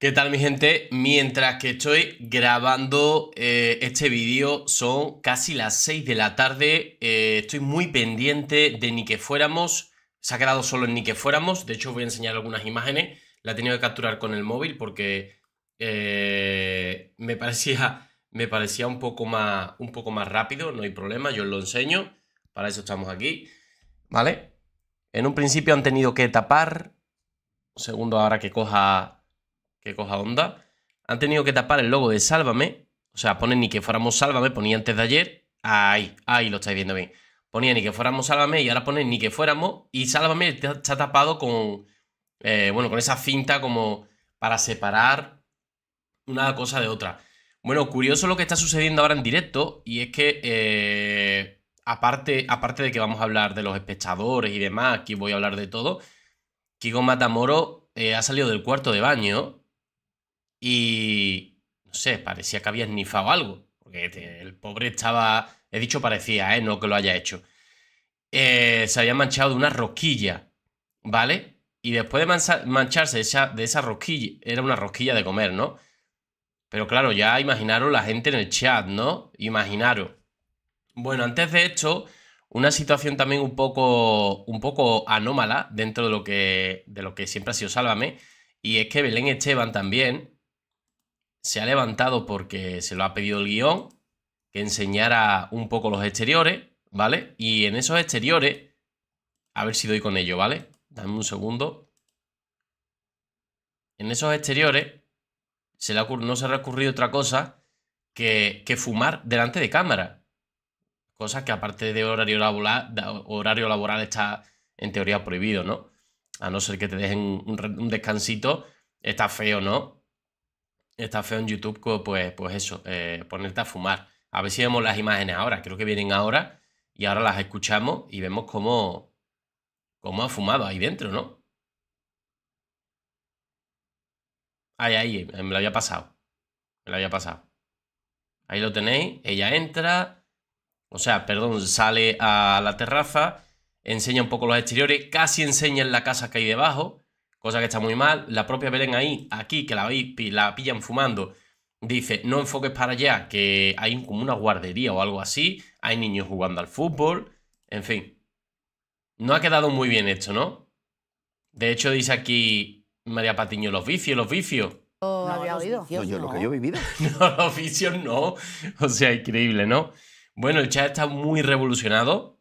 ¿Qué tal mi gente? Mientras que estoy grabando eh, este vídeo son casi las 6 de la tarde, eh, estoy muy pendiente de ni que fuéramos, se ha quedado solo en ni que fuéramos, de hecho os voy a enseñar algunas imágenes, la he tenido que capturar con el móvil porque eh, me, parecía, me parecía un poco, más, un poco más rápido, no hay problema, yo os lo enseño, para eso estamos aquí, ¿vale? En un principio han tenido que tapar, un segundo ahora que coja que coja onda, han tenido que tapar el logo de Sálvame. O sea, ponen ni que fuéramos Sálvame, ponía antes de ayer. Ahí, ahí lo estáis viendo bien. Ponía ni que fuéramos Sálvame y ahora ponen ni que fuéramos. Y Sálvame está tapado con, eh, bueno, con esa cinta como para separar una cosa de otra. Bueno, curioso lo que está sucediendo ahora en directo y es que, eh, aparte, aparte de que vamos a hablar de los espectadores y demás, aquí voy a hablar de todo, Kiko Matamoro eh, ha salido del cuarto de baño y no sé, parecía que había esnifado algo, porque el pobre estaba, he dicho parecía, ¿eh? no que lo haya hecho. Eh, se había manchado de una rosquilla, ¿vale? Y después de mancharse de esa, de esa rosquilla, era una rosquilla de comer, ¿no? Pero claro, ya imaginaron la gente en el chat, ¿no? Imaginaron. Bueno, antes de esto, una situación también un poco, un poco anómala dentro de lo, que, de lo que siempre ha sido Sálvame, y es que Belén Esteban también se ha levantado porque se lo ha pedido el guión, que enseñara un poco los exteriores, ¿vale? Y en esos exteriores, a ver si doy con ello, ¿vale? Dame un segundo. En esos exteriores se no se ha ocurrido otra cosa que, que fumar delante de cámara. Cosa que aparte de horario laboral, horario laboral está en teoría prohibido, ¿no? A no ser que te dejen un descansito, está feo, ¿no? está feo en YouTube, pues, pues eso, eh, ponerte a fumar. A ver si vemos las imágenes ahora, creo que vienen ahora y ahora las escuchamos y vemos cómo, cómo ha fumado ahí dentro, ¿no? Ahí, ahí, eh, me lo había pasado. Me lo había pasado. Ahí lo tenéis, ella entra, o sea, perdón, sale a la terraza, enseña un poco los exteriores, casi enseña en la casa que hay debajo, cosa que está muy mal. La propia Belén ahí, aquí, que la, la pillan fumando, dice, no enfoques para allá, que hay como una guardería o algo así, hay niños jugando al fútbol, en fin. No ha quedado muy bien hecho, ¿no? De hecho, dice aquí María Patiño, los vicios, los vicios. No, había oído. yo lo que yo he vivido. no, los vicios no. O sea, increíble, ¿no? Bueno, el chat está muy revolucionado.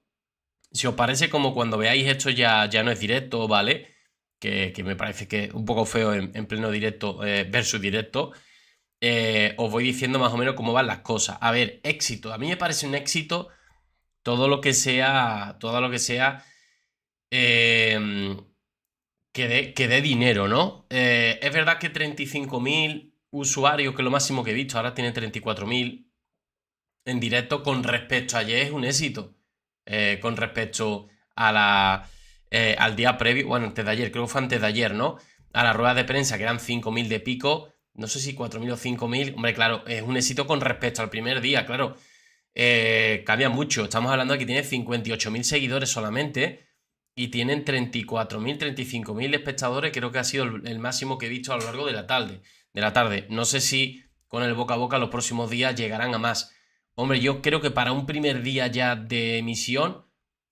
Si os parece como cuando veáis esto ya, ya no es directo, ¿vale? que, me parece que un poco feo en, pleno directo eh, versus directo, eh, os voy diciendo más o menos cómo van las cosas. A ver, éxito. A mí me parece un éxito todo lo que sea, todo lo que sea em, que dé dinero, ¿no? Eh, es verdad que 35.000 usuarios, que es lo máximo que he visto, ahora tiene 34.000 en directo con respecto a ayer es un éxito. con respecto a la eh, al día previo, bueno, antes de ayer, creo que fue antes de ayer, ¿no? A la rueda de prensa, que eran 5.000 de pico, no sé si 4.000 o 5.000, hombre, claro, es un éxito con respecto al primer día, claro. Eh, cambia mucho, estamos hablando de que tiene 58.000 seguidores solamente y tienen 34.000, 35.000 espectadores, creo que ha sido el, el, máximo que he visto a lo largo de la tarde. De la tarde. No sé si con el boca a boca los próximos días llegarán a más. Hombre, yo creo que para un primer día ya de emisión,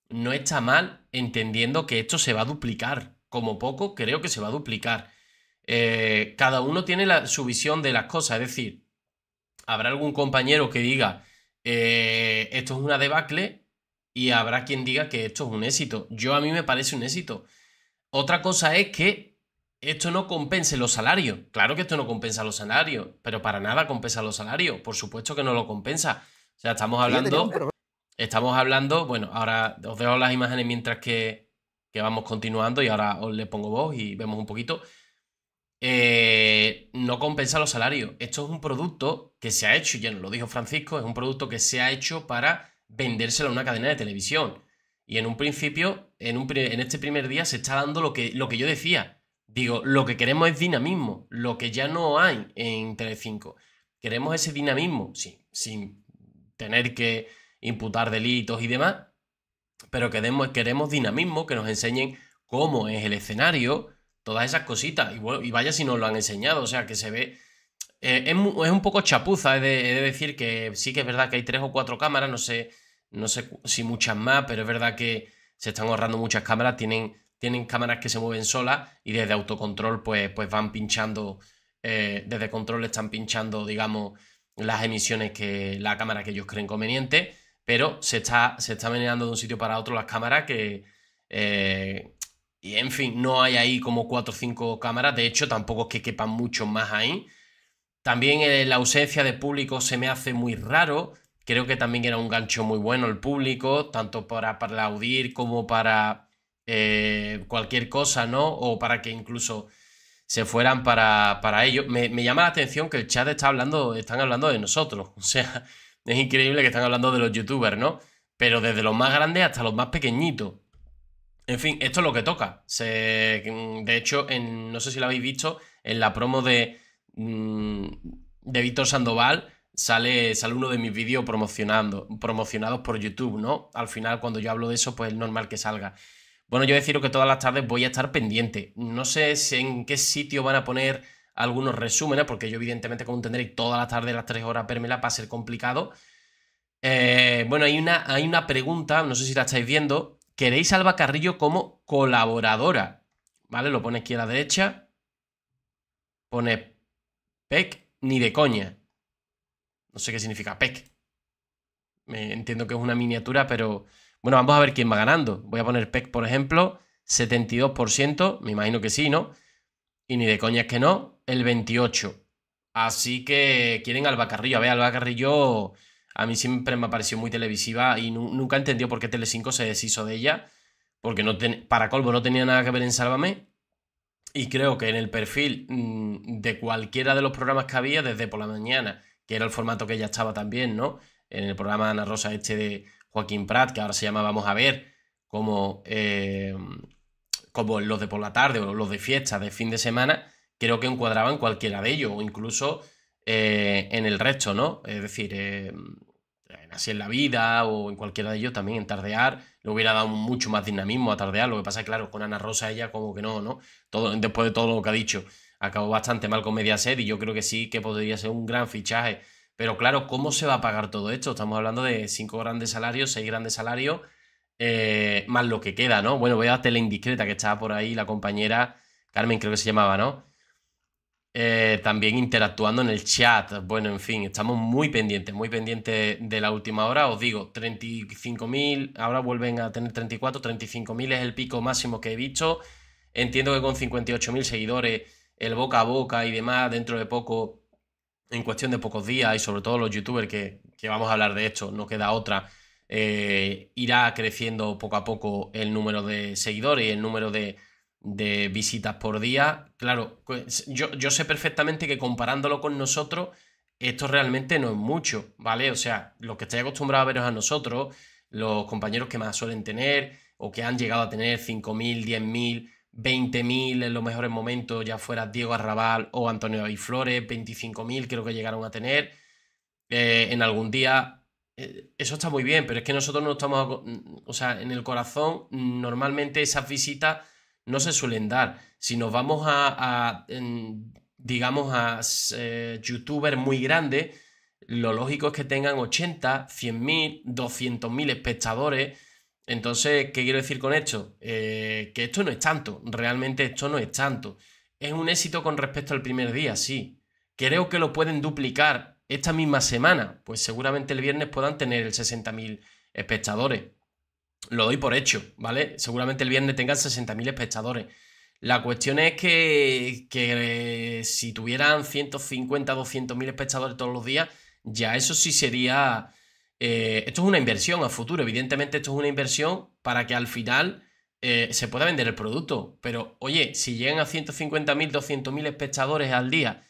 no está mal entendiendo que esto se va a duplicar. Como poco, creo que se va a duplicar. Eh, cada uno tiene la, su visión de las cosas. Es decir, habrá algún compañero que diga, eh, esto es una debacle y habrá quien diga que esto es un éxito. Yo a mí me parece un éxito. Otra cosa es que esto no compense los salarios. Claro que esto no compensa los salarios, pero para nada compensa los salarios. Por supuesto que no lo compensa. O sea, estamos hablando Estamos hablando, bueno, ahora os dejo las imágenes mientras que, vamos continuando y ahora os le pongo voz y vemos un poquito. Eh, no compensa los salarios. Esto es un producto que se ha hecho, ya nos lo dijo Francisco, es un producto que se ha hecho para vendérselo a una cadena de televisión. Y en un principio, en, este primer día, se está dando lo que, lo que yo decía. Digo, lo que queremos es dinamismo, lo que ya no hay en Telecinco. Queremos ese dinamismo, sí, sin tener que imputar delitos y demás, pero queremos, queremos dinamismo, que nos enseñen cómo es el escenario, todas esas cositas. Y, vaya si nos lo han enseñado, o sea, que se ve... Eh, es, un poco chapuza, he de, decir que sí que es verdad que hay tres o cuatro cámaras, no sé, no sé si muchas más, pero es verdad que se están ahorrando muchas cámaras, tienen, tienen cámaras que se mueven solas y desde autocontrol pues, pues van pinchando, eh, desde control están pinchando, digamos, las emisiones que la cámara que ellos creen conveniente pero se está, se está de un sitio para otro las cámaras que... Eh, y en fin, no hay ahí como cuatro o cinco cámaras, de hecho tampoco es que quepan mucho más ahí. También eh, la ausencia de público se me hace muy raro, creo que también era un gancho muy bueno el público, tanto para, para aplaudir como para eh, cualquier cosa, ¿no? O para que incluso se fueran para, para ello. Me, llama la atención que el chat está hablando, están hablando de nosotros, o sea, es increíble que están hablando de los youtubers, ¿no? Pero desde los más grandes hasta los más pequeñitos. En fin, esto es lo que toca. Mm, de hecho, en, no sé si lo habéis visto, en la promo de, mm, de Víctor Sandoval sale, uno de mis vídeos promocionando, promocionados por YouTube, ¿no? Al final, cuando yo hablo de eso, pues es normal que salga. Bueno, yo deciros que todas las tardes voy a estar pendiente. No sé en qué sitio van a poner algunos resúmenes, porque yo evidentemente como tendréis toda las tarde, las tres horas, permela para ser complicado. Eh, bueno, hay una, hay una pregunta, no sé si la estáis viendo. ¿Queréis a Alba Carrillo como colaboradora? ¿Vale? Lo pone aquí a la derecha. Pone PEC ni de coña. No sé qué significa PEC. Me entiendo que es una miniatura, pero bueno, vamos a ver quién va ganando. Voy a poner PEC, por ejemplo, 72%. Me imagino que sí, ¿no? Y ni de coña es que no, el 28. Así que quieren Albacarrillo. A ver, Albacarrillo a mí siempre me ha parecido muy televisiva y nunca entendió por qué Tele5 se deshizo de ella. Porque no para colmo no tenía nada que ver en Sálvame. Y creo que en el perfil mm, de cualquiera de los programas que había, desde por la mañana, que era el formato que ella estaba también, ¿no? En el programa Ana Rosa este de Joaquín Prat, que ahora se llama Vamos a ver, como eh, como los de por la tarde o los de fiesta de fin de semana, creo que encuadraban cualquiera de ellos, o incluso eh, en el resto, ¿no? Es decir, eh, Así en la Vida o en cualquiera de ellos también, en Tardear, le hubiera dado mucho más dinamismo a Tardear. Lo que pasa, claro, con Ana Rosa ella como que no, ¿no? Todo, después de todo lo que ha dicho, acabó bastante mal con Mediaset y yo creo que sí que podría ser un gran fichaje. Pero claro, ¿cómo se va a pagar todo esto? Estamos hablando de cinco grandes salarios, seis grandes salarios eh, más lo que queda, ¿no? Bueno, voy a darte la Indiscreta, que estaba por ahí la compañera Carmen, creo que se llamaba, ¿no? Eh, también interactuando en el chat. Bueno, en fin, estamos muy pendientes, muy pendientes de la última hora. Os digo, 35.000, ahora vuelven a tener 34, 35.000 es el pico máximo que he visto. Entiendo que con 58.000 seguidores, el boca a boca y demás, dentro de poco, en cuestión de pocos días, y sobre todo los youtubers que, que vamos a hablar de esto, no queda otra eh, irá creciendo poco a poco el número de seguidores y el número de, visitas por día. Claro, pues, yo, yo, sé perfectamente que comparándolo con nosotros, esto realmente no es mucho, ¿vale? O sea, los que estáis acostumbrados a veros a nosotros, los compañeros que más suelen tener o que han llegado a tener 5.000, 10.000, 20.000 en los mejores momentos, ya fuera Diego Arrabal o Antonio David 25.000 creo que llegaron a tener. Eh, en algún día eh, eso está muy bien, pero es que nosotros no estamos, mm, o sea, en el corazón normalmente esas visitas no se suelen dar. Si nos vamos a, digamos, a eh, youtubers muy grandes, lo lógico es que tengan 80, 100.000, 200.000 espectadores. Entonces, ¿qué quiero decir con esto? Eh, que esto no es tanto, realmente esto no es tanto. Es un éxito con respecto al primer día, sí. Creo que lo pueden duplicar esta misma semana, pues seguramente el viernes puedan tener el 60.000 espectadores. Lo doy por hecho, ¿vale? Seguramente el viernes tengan 60.000 espectadores. La cuestión es que, eh, si tuvieran 150, 200.000 espectadores todos los días, ya eso sí sería... Eh, esto es una inversión a futuro, evidentemente esto es una inversión para que al final eh, se pueda vender el producto. Pero oye, si llegan a 150.000, 200.000 espectadores al día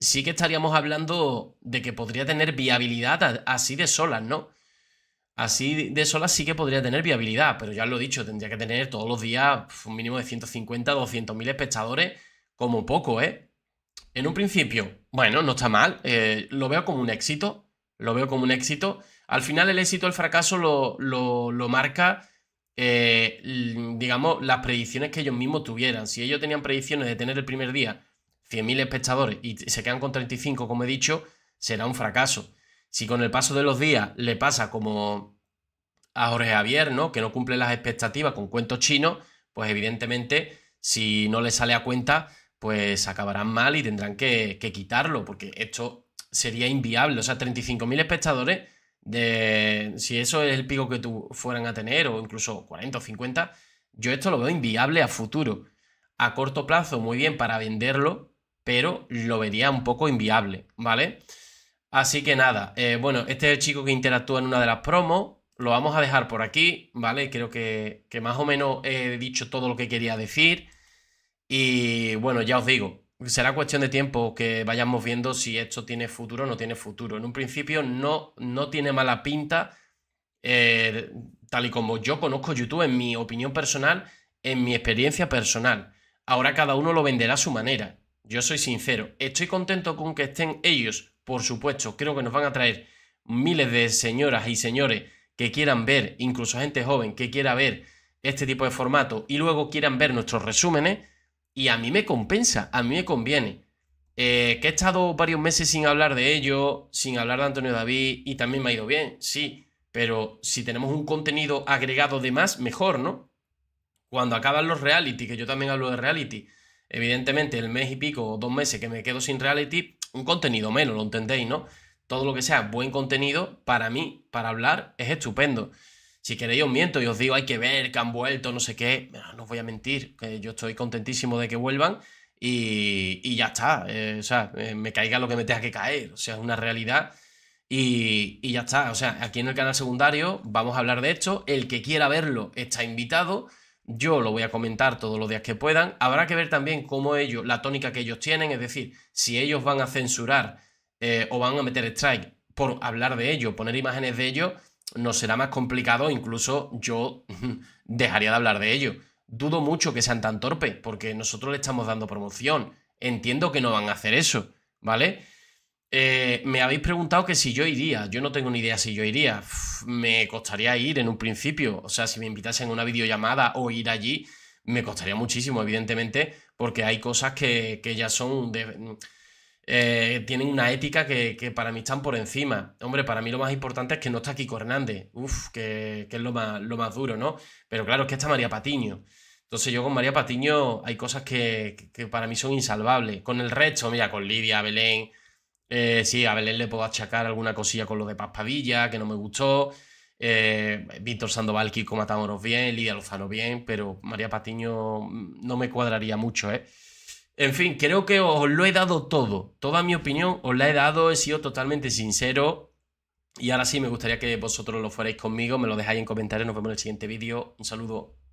sí que estaríamos hablando de que podría tener viabilidad así de solas, ¿no? Así de solas sí que podría tener viabilidad, pero ya lo he dicho, tendría que tener todos los días un mínimo de 150, 200 mil espectadores, como poco, ¿eh? En un principio, bueno, no está mal, eh, lo veo como un éxito, lo veo como un éxito. Al final el éxito, o el fracaso lo, lo, marca, eh, digamos, las predicciones que ellos mismos tuvieran. Si ellos tenían predicciones de tener el primer día 100.000 espectadores y se quedan con 35, como he dicho, será un fracaso. Si con el paso de los días le pasa como a Jorge Javier, ¿no? Que no cumple las expectativas con cuentos chinos, pues evidentemente, si no le sale a cuenta, pues acabarán mal y tendrán que, quitarlo, porque esto sería inviable. O sea, 35.000 espectadores, de, si eso es el pico que tú fueran a tener, o incluso 40 o 50, yo esto lo veo inviable a futuro. A corto plazo, muy bien para venderlo, pero lo vería un poco inviable, ¿vale? Así que nada, eh, bueno, este es el chico que interactúa en una de las promos, lo vamos a dejar por aquí, ¿vale? Creo que, más o menos he dicho todo lo que quería decir y bueno, ya os digo, será cuestión de tiempo que vayamos viendo si esto tiene futuro o no tiene futuro. En un principio no, no tiene mala pinta, eh, tal y como yo conozco YouTube, en mi opinión personal, en mi experiencia personal. Ahora cada uno lo venderá a su manera yo soy sincero, estoy contento con que estén ellos, por supuesto, creo que nos van a traer miles de señoras y señores que quieran ver, incluso gente joven que quiera ver este tipo de formato y luego quieran ver nuestros resúmenes, y a mí me compensa, a mí me conviene. Eh, que he estado varios meses sin hablar de ello, sin hablar de Antonio David, y también me ha ido bien, sí, pero si tenemos un contenido agregado de más, mejor, ¿no? Cuando acaban los reality, que yo también hablo de reality, evidentemente el mes y pico o dos meses que me quedo sin reality, un contenido menos, lo entendéis, ¿no? Todo lo que sea buen contenido, para mí, para hablar, es estupendo. Si queréis os miento y os digo, hay que ver que han vuelto, no sé qué, no os voy a mentir, que yo estoy contentísimo de que vuelvan y, ya está. Eh, o sea, eh, me caiga lo que me tenga que caer, o sea, es una realidad. Y, y ya está, o sea, aquí en el canal secundario vamos a hablar de esto. El que quiera verlo está invitado yo lo voy a comentar todos los días que puedan. Habrá que ver también cómo ellos, la tónica que ellos tienen, es decir, si ellos van a censurar eh, o van a meter strike por hablar de ello, poner imágenes de ello, nos será más complicado, incluso yo dejaría de hablar de ello. Dudo mucho que sean tan torpes, porque nosotros le estamos dando promoción. Entiendo que no van a hacer eso, ¿vale? Eh, me habéis preguntado que si yo iría. Yo no tengo ni idea si yo iría. me costaría ir en un principio. O sea, si me invitasen a una videollamada o ir allí, me costaría muchísimo, evidentemente, porque hay cosas que, ya son... Eh, tienen una ética que, para mí están por encima. Hombre, para mí lo más importante es que no está Kiko Hernández. Uf, que, es lo más, lo más duro, ¿no? Pero claro, es que está María Patiño. Entonces yo con María Patiño hay cosas que, que para mí son insalvables. Con el resto, mira, con Lidia, Belén eh, sí, a Belén le puedo achacar alguna cosilla con lo de Paspadilla, que no me gustó. Eh, Víctor Sandoval, Kiko Matamoros bien, Lidia Lozano bien, pero María Patiño mm, no me cuadraría mucho, ¿eh? En fin, creo que os lo he dado todo. Toda mi opinión os la he dado, he sido totalmente sincero. Y ahora sí, me gustaría que vosotros lo fuerais conmigo, me lo dejáis en comentarios. Nos vemos en el siguiente vídeo. Un saludo.